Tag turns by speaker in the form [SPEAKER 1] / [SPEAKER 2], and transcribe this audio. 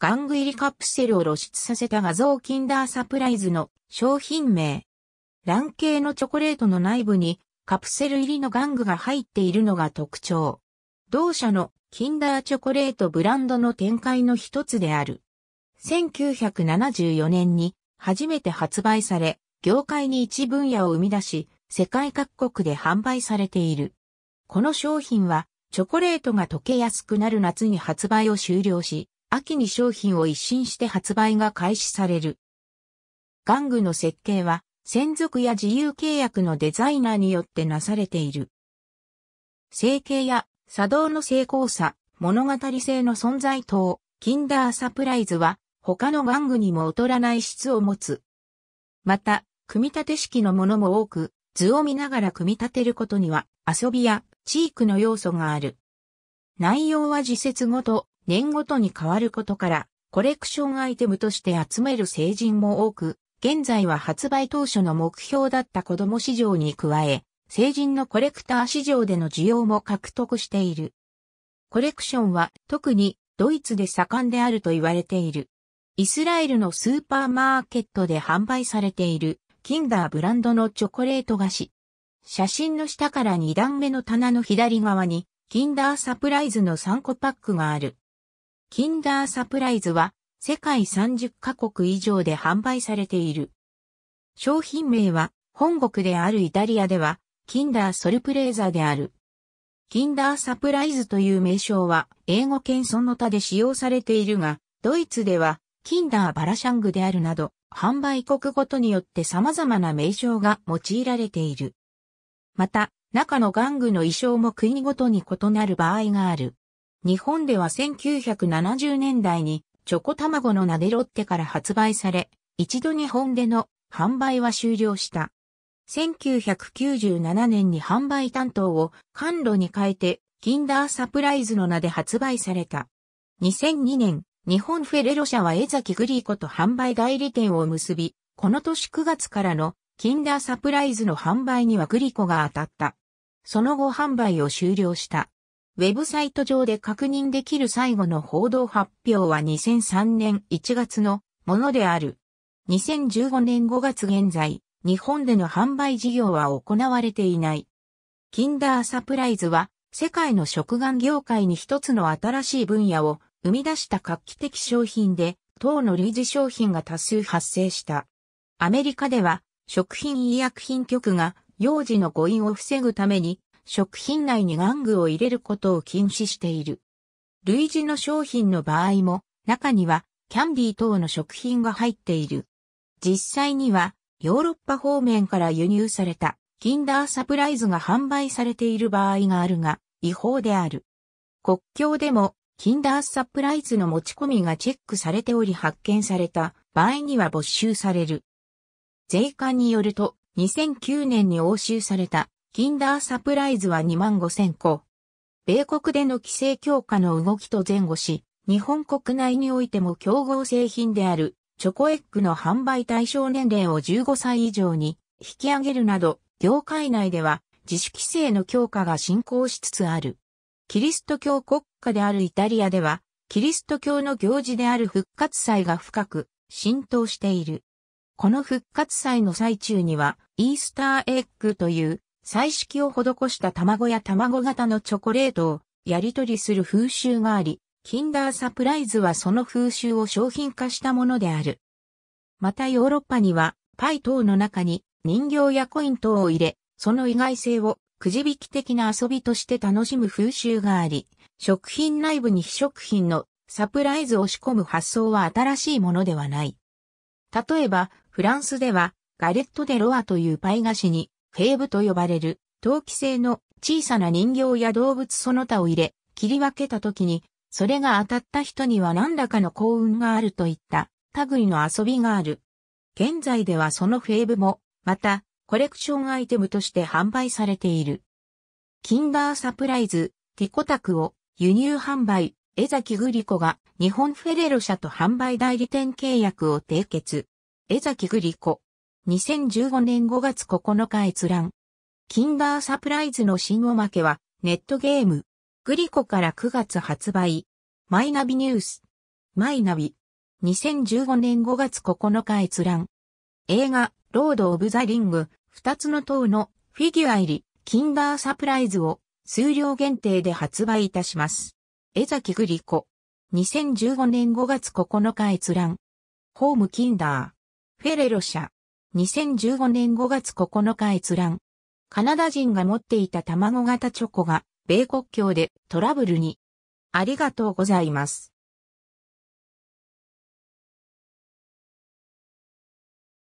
[SPEAKER 1] ガング入りカプセルを露出させた画像キンダーサプライズの商品名。卵形のチョコレートの内部にカプセル入りの玩具が入っているのが特徴。同社のキンダーチョコレートブランドの展開の一つである。1974年に初めて発売され、業界に一分野を生み出し、世界各国で販売されている。この商品は、チョコレートが溶けやすくなる夏に発売を終了し、秋に商品を一新して発売が開始される。玩具の設計は、専属や自由契約のデザイナーによってなされている。成形や作動の成功さ、物語性の存在等、キンダーサプライズは、他の玩具にも劣らない質を持つ。また、組み立て式のものも多く、図を見ながら組み立てることには、遊びや、チークの要素がある。内容は時節ごと、年ごとに変わることから、コレクションアイテムとして集める成人も多く、現在は発売当初の目標だった子供市場に加え、成人のコレクター市場での需要も獲得している。コレクションは特にドイツで盛んであると言われている。イスラエルのスーパーマーケットで販売されているキンダーブランドのチョコレート菓子。写真の下から2段目の棚の左側にキンダーサプライズの3個パックがある。キンダーサプライズは世界30カ国以上で販売されている。商品名は本国であるイタリアではキンダーソルプレーザーである。キンダーサプライズという名称は英語圏その他で使用されているが、ドイツではキンダーバラシャングであるなど、販売国ごとによって様々な名称が用いられている。また、中の玩具の衣装も国ごとに異なる場合がある。日本では1970年代にチョコ卵の名でロッテから発売され、一度日本での販売は終了した。1997年に販売担当を甘露に変えて、キンダーサプライズの名で発売された。2002年、日本フェレロ社は江崎グリーコと販売代理店を結び、この年9月からのキンダーサプライズの販売にはグリコが当たった。その後販売を終了した。ウェブサイト上で確認できる最後の報道発表は2003年1月のものである。2015年5月現在、日本での販売事業は行われていない。キンダーサプライズは、世界の食玩業界に一つの新しい分野を生み出した画期的商品で、等の類似商品が多数発生した。アメリカでは、食品医薬品局が、幼児の誤飲を防ぐために、食品内に玩具を入れることを禁止している。類似の商品の場合も、中にはキャンディー等の食品が入っている。実際には、ヨーロッパ方面から輸入された、キンダーサプライズが販売されている場合があるが、違法である。国境でも、キンダーサプライズの持ち込みがチェックされており発見された場合には没収される。税関によると、2009年に押収されたキンダーサプライズは2万5千個。米国での規制強化の動きと前後し、日本国内においても競合製品であるチョコエッグの販売対象年齢を15歳以上に引き上げるなど、業界内では自主規制の強化が進行しつつある。キリスト教国家であるイタリアでは、キリスト教の行事である復活祭が深く浸透している。この復活祭の最中には、イースターエッグという彩色を施した卵や卵型のチョコレートをやり取りする風習があり、キンダーサプライズはその風習を商品化したものである。またヨーロッパにはパイ等の中に人形やコイン等を入れ、その意外性をくじ引き的な遊びとして楽しむ風習があり、食品内部に非食品のサプライズを仕込む発想は新しいものではない。例えば、フランスではガレット・デ・ロアというパイ菓子に兵部と呼ばれる、陶器製の小さな人形や動物その他を入れ、切り分けた時に、それが当たった人には何らかの幸運があるといった類の遊びがある。現在ではそのフェーブも、また、コレクションアイテムとして販売されている。キンダーサプライズ、ティコタクを輸入販売、江崎グリコが日本フェレロ社と販売代理店契約を締結。江崎グリコ、2015年5月9日閲覧。キンダーサプライズの新おまけは、ネットゲーム。グリコから9月発売。マイナビニュース。マイナビ。2015年5月9日閲覧。映画、ロード・オブ・ザ・リング、二つの塔のフィギュア入り、キンダーサプライズを数量限定で発売いたします。江崎グリコ。2015年5月9日閲覧。ホームキンダー。フェレロ社。2015年5月9日閲覧。カナダ人が持っていた卵型チョコが、米国境でトラブルに。ありがとうございます。